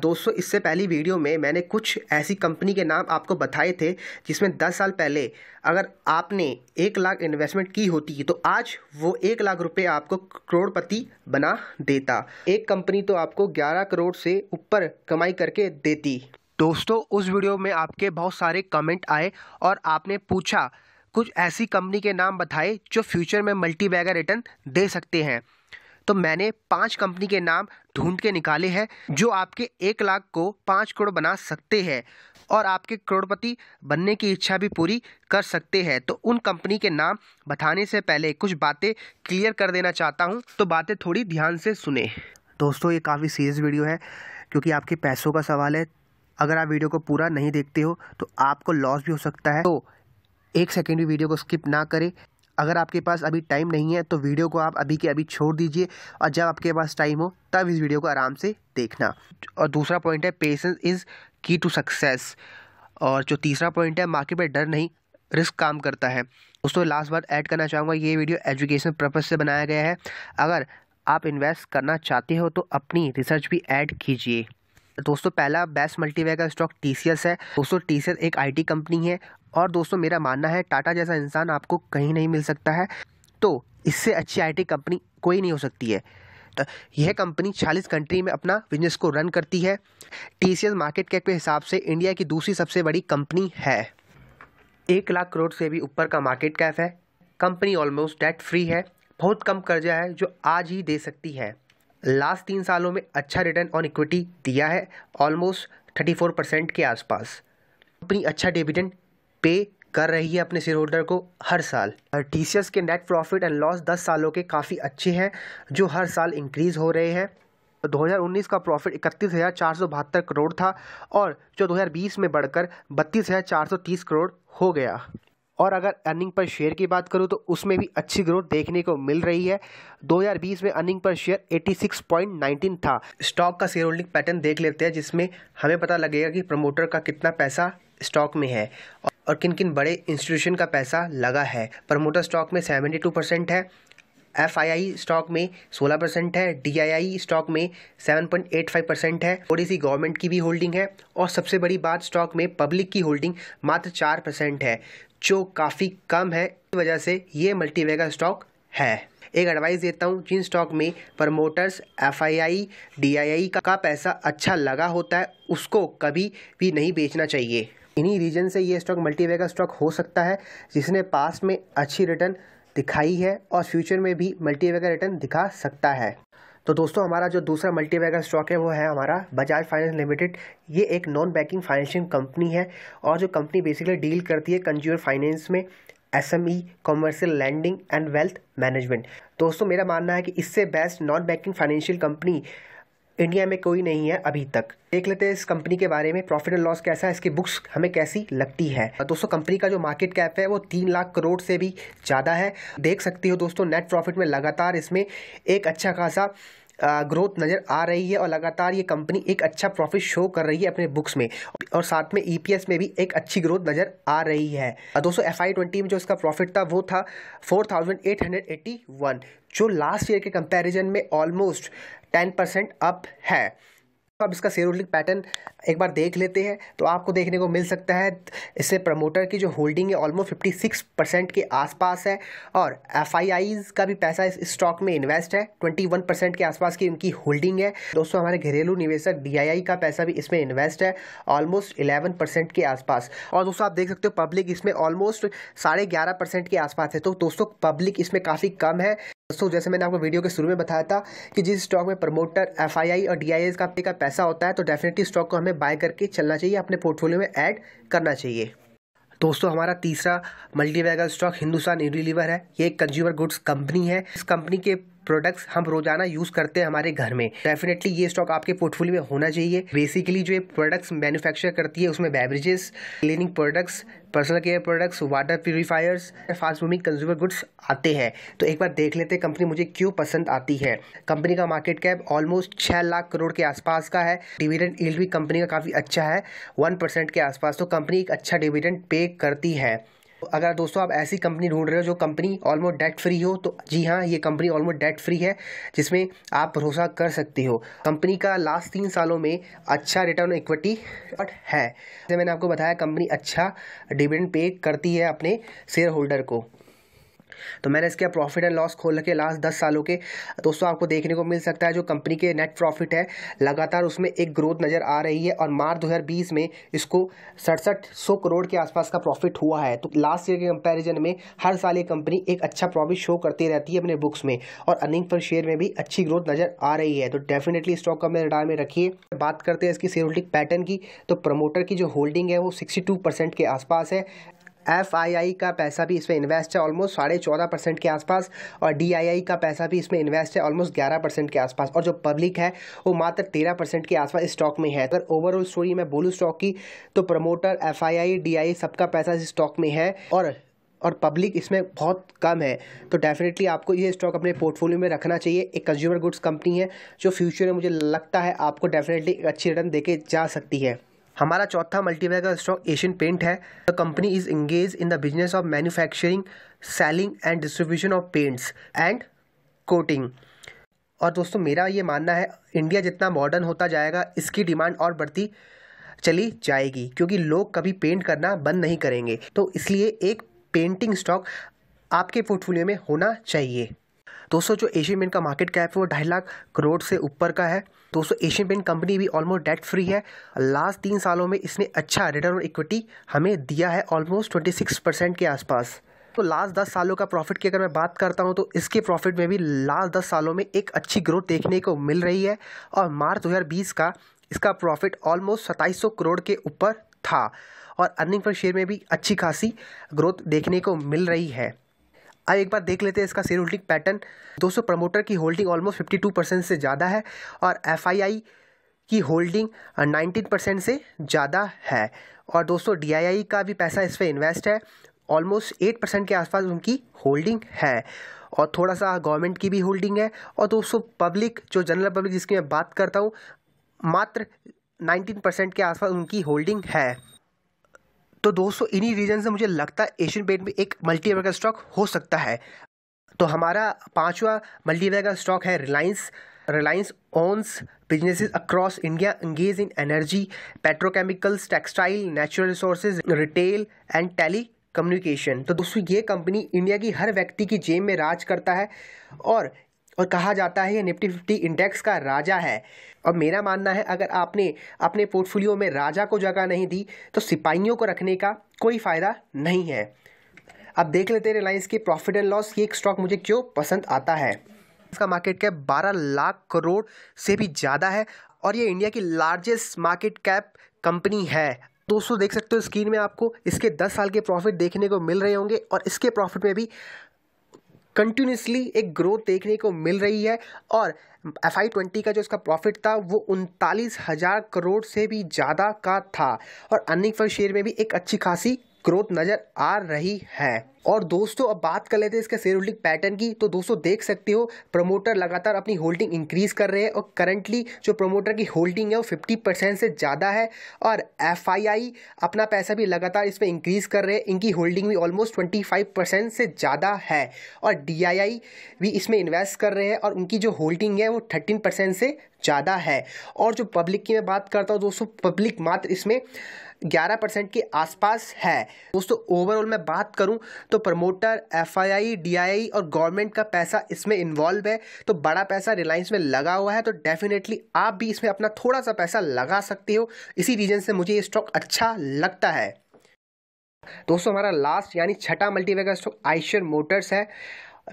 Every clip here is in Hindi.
दोस्तों इससे पहली वीडियो में मैंने कुछ ऐसी कंपनी के नाम आपको बताए थे जिसमें 10 साल पहले अगर आपने एक लाख इन्वेस्टमेंट की होती तो आज वो एक लाख रुपए आपको करोड़पति बना देता एक कंपनी तो आपको 11 करोड़ से ऊपर कमाई करके देती दोस्तों उस वीडियो में आपके बहुत सारे कमेंट आए और आपने पूछा कुछ ऐसी कंपनी के नाम बताए जो फ्यूचर में मल्टी बैगर रिटर्न दे सकते हैं तो मैंने पांच कंपनी के नाम ढूंढ के निकाले हैं जो आपके एक लाख को पाँच करोड़ बना सकते हैं और आपके करोड़पति बनने की इच्छा भी पूरी कर सकते हैं तो उन कंपनी के नाम बताने से पहले कुछ बातें क्लियर कर देना चाहता हूँ तो बातें थोड़ी ध्यान से सुने दोस्तों ये काफ़ी सीरियस वीडियो है क्योंकि आपके पैसों का सवाल है अगर आप वीडियो को पूरा नहीं देखते हो तो आपको लॉस भी हो सकता है तो एक सेकेंड भी वीडियो को स्किप ना करें अगर आपके पास अभी टाइम नहीं है तो वीडियो को आप अभी के अभी छोड़ दीजिए और जब आपके पास टाइम हो तब इस वीडियो को आराम से देखना और दूसरा पॉइंट है patience is key to success और जो तीसरा पॉइंट है मार्केट में डर नहीं रिस्क काम करता है दोस्तों लास्ट बार ऐड करना चाहूँगा ये वीडियो एजुकेशन पर्पज़ से बनाया गया है अगर आप इन्वेस्ट करना चाहते हो तो अपनी रिसर्च भी ऐड कीजिए दोस्तों पहला बेस्ट मल्टीवेयर का स्टॉक टी है दोस्तों टी एक आईटी कंपनी है और दोस्तों मेरा मानना है टाटा जैसा इंसान आपको कहीं नहीं मिल सकता है तो इससे अच्छी आईटी कंपनी कोई नहीं हो सकती है तो, यह कंपनी 40 कंट्री में अपना बिजनेस को रन करती है टीसीएस मार्केट कैप के हिसाब से इंडिया की दूसरी सबसे बड़ी कंपनी है एक लाख करोड़ से भी ऊपर का मार्केट कैप है कंपनी ऑलमोस्ट डेट फ्री है बहुत कम कर्जा है जो आज ही दे सकती है लास्ट तीन सालों में अच्छा रिटर्न ऑन इक्विटी दिया है ऑलमोस्ट थर्टी फोर परसेंट के आसपास कंपनी अच्छा डिविडेंड पे कर रही है अपने शेयर होल्डर को हर साल टी सी के नेट प्रॉफिट एंड लॉस दस सालों के काफ़ी अच्छे हैं जो हर साल इंक्रीज़ हो रहे हैं 2019 तो का प्रॉफिट इकतीस हज़ार चार सौ बहत्तर करोड़ था और जो 2020 में बढ़कर बत्तीस हज़ार चार सौ तीस करोड़ हो गया और अगर अर्निंग पर शेयर की बात करूँ तो उसमें भी अच्छी ग्रोथ देखने को मिल रही है 2020 में अर्निंग पर शेयर 86.19 था स्टॉक का शेयर होल्डिंग पैटर्न देख लेते हैं जिसमें हमें पता लगेगा कि प्रमोटर का कितना पैसा स्टॉक में है और और किन किन बड़े इंस्टीट्यूशन का पैसा लगा है प्रमोटर स्टॉक में सेवेंटी टू परसेंट है एफ आई आई स्टॉक में सोलह परसेंट है डी आई आई स्टॉक में seven point eight five percent है थोड़ी सी गवर्नमेंट की भी होल्डिंग है और सबसे बड़ी बात स्टॉक में पब्लिक की होल्डिंग मात्र चार परसेंट है जो काफ़ी कम है इस वजह से ये मल्टीवेगा स्टॉक है एक एडवाइस देता हूँ जिन स्टॉक में promoters F I I D I I का पैसा अच्छा लगा होता है उसको कभी भी नहीं बेचना चाहिए इन्हीं रीजन से ये स्टॉक मल्टीवे का स्टॉक हो सकता है जिसने पास में अच्छी रिटर्न दिखाई है और फ्यूचर में भी मल्टीवे का रिटर्न दिखा सकता है तो दोस्तों हमारा जो दूसरा मल्टीवे का स्टॉक है वो है हमारा बजाज फाइनेंस लिमिटेड ये एक नॉन बैंकिंग फाइनेंशियल कंपनी है और जो कंपनी बेसिकली डील करती है कंज्यूमर फाइनेंस में S M E commercial lending and wealth management दोस्तों मेरा मानना है कि इससे best non banking financial company India में कोई नहीं है अभी तक देख लेते हैं इस कंपनी के बारे में प्रॉफिट एंड लॉस कैसा है इसकी बुक्स हमें कैसी लगती है दोस्तों कंपनी का जो मार्केट कैप है वो तीन लाख करोड़ से भी ज़्यादा है देख सकती हो दोस्तों नेट प्रॉफिट में लगातार इसमें एक अच्छा खासा ग्रोथ नज़र आ रही है और लगातार ये कंपनी एक अच्छा प्रॉफिट शो कर रही है अपने बुक्स में और साथ में ई e में भी एक अच्छी ग्रोथ नज़र आ रही है दोस्तों एफ आई में जो इसका प्रॉफिट था वो था फोर जो लास्ट ईयर के कंपैरिजन में ऑलमोस्ट टेन परसेंट अप है आप इसका होल्डिंग पैटर्न एक बार देख लेते हैं तो आपको देखने को मिल सकता है इससे प्रमोटर की जो होल्डिंग है ऑलमोस्ट फिफ्टी सिक्स परसेंट के आसपास है और एफ का भी पैसा इस स्टॉक में इन्वेस्ट है ट्वेंटी वन परसेंट के आसपास की उनकी होल्डिंग है दोस्तों हमारे घरेलू निवेशक डी का पैसा भी इसमें इन्वेस्ट है ऑलमोस्ट इलेवन परसेंट के आसपास और दोस्तों आप देख सकते हो पब्लिक इसमें ऑलमोस्ट साढ़े ग्यारह परसेंट के आसपास है तो दोस्तों पब्लिक इसमें काफ़ी कम है दोस्तों जैसे मैंने आपको वीडियो के शुरू में बताया था कि जिस स्टॉक में प्रमोटर एफआईआई और डी का का पैसा होता है तो डेफिनेटली स्टॉक को हमें बाय करके चलना चाहिए अपने पोर्टफोलियो में ऐड करना चाहिए दोस्तों हमारा तीसरा मल्टीवैगर स्टॉक हिंदुस्तान यूनिलीवर है ये एक कंज्यूमर गुड्स कंपनी है इस कंपनी के प्रोडक्ट्स हम रोजाना यूज़ करते हैं हमारे घर में डेफिनेटली ये स्टॉक आपके पोर्टफोलियो में होना चाहिए बेसिकली जो ये प्रोडक्ट्स मैन्युफैक्चर करती है उसमें beverages cleaning products personal care products water purifiers fast moving consumer goods आते हैं तो एक बार देख लेते हैं कंपनी मुझे क्यों पसंद आती है कंपनी का मार्केट कैप ऑलमोस्ट छः लाख करोड़ के आसपास का है डिविडेंड ईल्ड भी कंपनी का काफ़ी अच्छा है वन परसेंट के आसपास तो कंपनी एक अच्छा डिविडेंड पे करती है अगर दोस्तों आप ऐसी कंपनी ढूंढ रहे हो जो कंपनी ऑलमोस्ट डेट फ्री हो तो जी हाँ ये कंपनी ऑलमोस्ट डेट फ्री है जिसमें आप भरोसा कर सकते हो कंपनी का लास्ट तीन सालों में अच्छा रिटर्न इक्विटी है जैसे मैंने आपको बताया कंपनी अच्छा डिविडेंड पे करती है अपने शेयर होल्डर को तो मैंने इसके प्रॉफिट एंड लॉस खोल के लास्ट दस सालों के दोस्तों आपको देखने को मिल सकता है जो कंपनी के नेट प्रॉफिट है लगातार उसमें एक ग्रोथ नज़र आ रही है और मार्च दो में इसको सड़सठ सौ करोड़ के आसपास का प्रॉफिट हुआ है तो लास्ट ईयर के कंपैरिजन में हर साल ये कंपनी एक अच्छा प्रॉफिट शो करती रहती है अपने बुक्स में और अर्निंग पर शेयर में भी अच्छी ग्रोथ नज़र आ रही है तो डेफिनेटली स्टॉक का मेरे डाय में रखिए बात करते हैं इसकी शेयर होल्डिंग पैटर्न की तो प्रमोटर की जो होल्डिंग है वो सिक्सटी के आसपास है एफआईआई का पैसा भी इसमें इन्वेस्ट है ऑलमोस्ट साढ़े चौदह परसेंट के आसपास और डीआईआई का पैसा भी इसमें इन्वेस्ट है ऑलमोस्ट ग्यारह परसेंट के आसपास और जो पब्लिक है वो मात्र तेरह परसेंट के आसपास स्टॉक में है अगर ओवरऑल स्टोरी मैं बोलूँ स्टॉक की तो प्रमोटर एफ आई सबका पैसा इस स्टॉक में है और और पब्लिक इसमें बहुत कम है तो डेफिनेटली आपको ये स्टॉक अपने पोर्टफोलियो में रखना चाहिए एक कंज्यूमर गुड्स कंपनी है जो फ्यूचर में मुझे लगता है आपको डेफिनेटली अच्छी रिटर्न देके जा सकती है हमारा चौथा मल्टीबैगर स्टॉक एशियन पेंट है the company is engage in the business of manufacturing selling and distribution of paints and coating और दोस्तों मेरा ये मानना है इंडिया जितना मॉडर्न होता जाएगा इसकी डिमांड और बढ़ती चली जाएगी क्योंकि लोग कभी पेंट करना बंद नहीं करेंगे तो इसलिए एक पेंटिंग स्टॉक आपके पोर्टफोलियो में होना चाहिए दोस्तों जो एशियन पेंट का मार्केट कैप है वो ढाई लाख करोड़ से ऊपर का है दोस्तों एशियन पेंट कंपनी भी ऑलमोस्ट डेट फ्री है लास्ट तीन सालों में इसने अच्छा रिटर्न और इक्विटी हमें दिया है ऑलमोस्ट ट्वेंटी सिक्स परसेंट के आसपास तो लास्ट दस सालों का प्रॉफिट की अगर मैं बात करता हूँ तो इसके प्रॉफिट में भी लास्ट दस सालों में एक अच्छी ग्रोथ देखने को मिल रही है और मार्च दो का इसका प्रॉफिट ऑलमोस्ट सताईस करोड़ के ऊपर था और अर्निंग पर शेयर में भी अच्छी खासी ग्रोथ देखने को मिल रही है अब एक बार देख लेते हैं इसका शेयर होल्डिंग पैटर्न दोस्तों प्रमोटर की holding almost fifty two percent से ज़्यादा है और एफ आई आई की होल्डिंग नाइनटीन परसेंट से ज़्यादा है और दोस्तों डी आई आई का भी पैसा इस पर इन्वेस्ट है ऑलमोस्ट एट परसेंट के आसपास उनकी होल्डिंग है और थोड़ा सा गवर्नमेंट की भी होल्डिंग है और दोस्तों पब्लिक जो जनरल पब्लिक जिसकी मैं बात करता हूँ मात्र नाइनटीन परसेंट के आसपास उनकी होल्डिंग है तो दोस्तों इन्हीं रीजन से मुझे लगता है एशियन पेंट में एक मल्टी एवेगा स्टॉक हो सकता है तो हमारा पांचवा मल्टी एवेगा स्टॉक है Reliance Reliance owns business across India engage in energy petrochemicals textile natural resources retail and telecommunication तो दोस्तों ये कंपनी इंडिया की हर व्यक्ति की जेब में राज करता है और और कहा जाता है ये निफ्टी फिफ्टी इंडेक्स का राजा है और मेरा मानना है अगर आपने अपने पोर्टफोलियो में राजा को जगह नहीं दी तो सिपाहियों को रखने का कोई फ़ायदा नहीं है अब देख लेते हैं रिलायंस की प्रॉफिट एंड लॉस ये एक स्टॉक मुझे क्यों पसंद आता है इसका मार्केट कैप बारह लाख करोड़ से भी ज़्यादा है और ये इंडिया की लार्जेस्ट मार्केट कैप कंपनी है दोस्तों देख सकते हो स्क्रीन में आपको इसके 10 साल के प्रॉफिट देखने को मिल रहे होंगे और इसके प्रॉफिट में भी कंटिन्यूसली एक ग्रोथ देखने को मिल रही है और एफ आई ट्वेंटी का जो इसका प्रॉफिट था वो उनतालीस हज़ार करोड़ से भी ज़्यादा का था और अर्निंग पर शेयर में भी एक अच्छी खासी ग्रोथ नज़र आ रही है और दोस्तों अब बात कर लेते हैं इसके शेयर होल्डिंग पैटर्न की तो दोस्तों देख सकते हो प्रमोटर लगातार अपनी होल्डिंग इंक्रीज कर रहे हैं और करंटली जो प्रमोटर की होल्डिंग है वो फिफ्टी परसेंट से ज़्यादा है और एफ अपना पैसा भी लगातार इस पर इंक्रीज़ कर रहे हैं इनकी होल्डिंग भी ऑलमोस्ट ट्वेंटी फाइव परसेंट से ज़्यादा है और डी भी इसमें इन्वेस्ट कर रहे हैं और उनकी जो होल्डिंग है वो थर्टीन परसेंट से ज़्यादा है और जो पब्लिक की मैं बात करता हूँ दोस्तों पब्लिक मात्र इसमें ग्यारह परसेंट के आसपास है दोस्तों ओवरऑल मैं बात करूँ तो प्रमोटर एफआईआई डीआईआई और गवर्नमेंट का पैसा इसमें इन्वॉल्व है तो बड़ा पैसा रिलायंस में लगा हुआ है तो डेफिनेटली आप भी इसमें अपना थोड़ा सा पैसा लगा सकते हो इसी रीजन से मुझे ये स्टॉक अच्छा लगता है दोस्तों हमारा लास्ट यानी छठा मल्टीवेगर स्टॉक आइशर मोटर्स है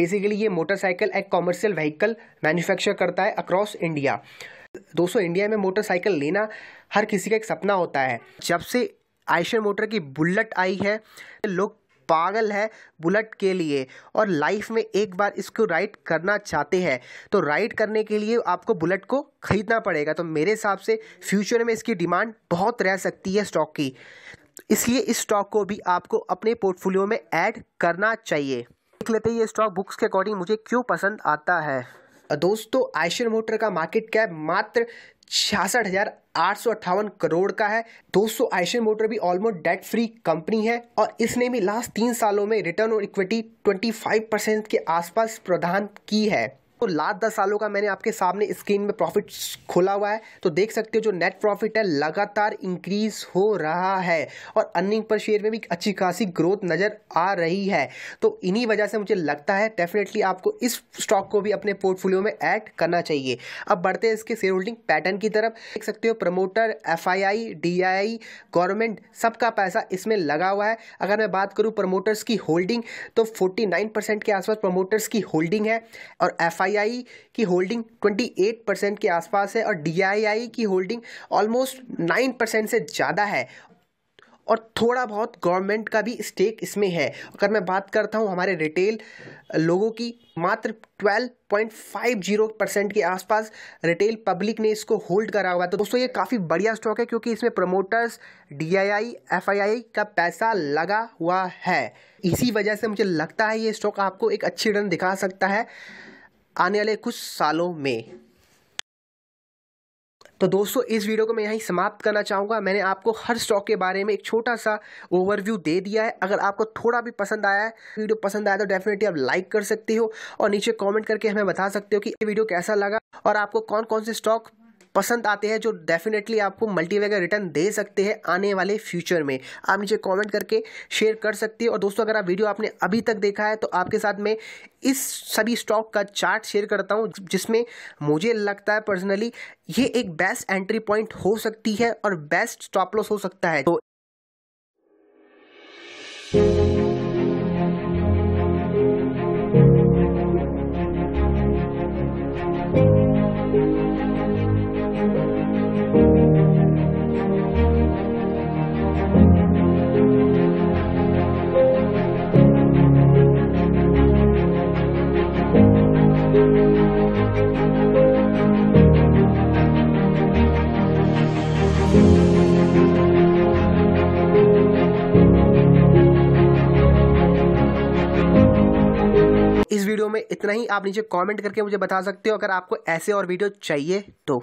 बेसिकली ये मोटरसाइकिल एक कॉमर्शियल व्हीकल मैन्युफैक्चर करता है अक्रॉस इंडिया दोस्तों इंडिया में मोटरसाइकिल लेना हर किसी का एक सपना होता है जब से आयशर मोटर की बुलेट आई है लोग पागल है बुलेट के लिए और लाइफ में एक बार इसको राइड करना चाहते हैं तो राइड करने के लिए आपको बुलेट को खरीदना पड़ेगा तो मेरे हिसाब से फ्यूचर में इसकी डिमांड बहुत रह सकती है स्टॉक की इसलिए इस स्टॉक को भी आपको अपने पोर्टफोलियो में ऐड करना चाहिए देख लेते हैं ये स्टॉक बुक्स के अकॉर्डिंग मुझे क्यों पसंद आता है दोस्तों आयशर मोटर का मार्केट कैप मात्र छियासठ हजार आठ सौ अट्ठावन करोड़ का है दोस्तों आइशन मोटर भी ऑलमोस्ट डेट फ्री कंपनी है और इसने भी लास्ट तीन सालों में रिटर्न और इक्विटी 25 परसेंट के आसपास प्रदान की है तो लास्ट दस सालों का मैंने आपके सामने स्क्रीन में प्रॉफिट खोला हुआ है तो देख सकते हो जो नेट प्रॉफिट है लगातार इंक्रीज हो रहा है और अर्निंग पर शेयर में भी अच्छी खासी ग्रोथ नज़र आ रही है तो इन्हीं वजह से मुझे लगता है डेफिनेटली आपको इस स्टॉक को भी अपने पोर्टफोलियो में ऐड करना चाहिए अब बढ़ते हैं इसके शेयर होल्डिंग पैटर्न की तरफ देख सकते हो प्रमोटर एफ आई गवर्नमेंट सबका पैसा इसमें लगा हुआ है अगर मैं बात करूँ प्रमोटर्स की होल्डिंग तो फोर्टी के आसपास प्रमोटर्स की होल्डिंग है और एफ आई आई की होल्डिंग 28 परसेंट के आसपास है और डी की होल्डिंग ऑलमोस्ट 9 परसेंट से ज़्यादा है और थोड़ा बहुत गवर्नमेंट का भी स्टेक इसमें है अगर मैं बात करता हूँ हमारे रिटेल लोगों की मात्र 12.50 परसेंट के आसपास रिटेल पब्लिक ने इसको होल्ड करा हुआ है तो दोस्तों ये काफ़ी बढ़िया स्टॉक है क्योंकि इसमें प्रमोटर्स डीआईआई एफआईआई का पैसा लगा हुआ है इसी वजह से मुझे लगता है ये स्टॉक आपको एक अच्छी रन दिखा सकता है आने वाले कुछ सालों में तो दोस्तों इस वीडियो को मैं यहीं समाप्त करना चाहूँगा मैंने आपको हर स्टॉक के बारे में एक छोटा सा ओवरव्यू दे दिया है अगर आपको थोड़ा भी पसंद आया है वीडियो पसंद आया तो डेफिनेटली आप लाइक कर सकते हो और नीचे कमेंट करके हमें बता सकते हो कि ये वीडियो कैसा लगा और आपको कौन कौन से स्टॉक पसंद आते हैं जो डेफिनेटली आपको मल्टीवेगर रिटर्न दे सकते हैं आने वाले फ्यूचर में आप नीचे कमेंट करके शेयर कर सकते है और दोस्तों अगर आप वीडियो आपने अभी तक देखा है तो आपके साथ मैं इस सभी स्टॉक का चार्ट शेयर करता हूँ जिसमें मुझे लगता है पर्सनली ये एक बेस्ट एंट्री पॉइंट हो सकती है और बेस्ट स्टॉप लॉस हो सकता है तो इतना ही आप नीचे कमेंट करके मुझे बता सकते हो अगर आपको ऐसे और वीडियो चाहिए तो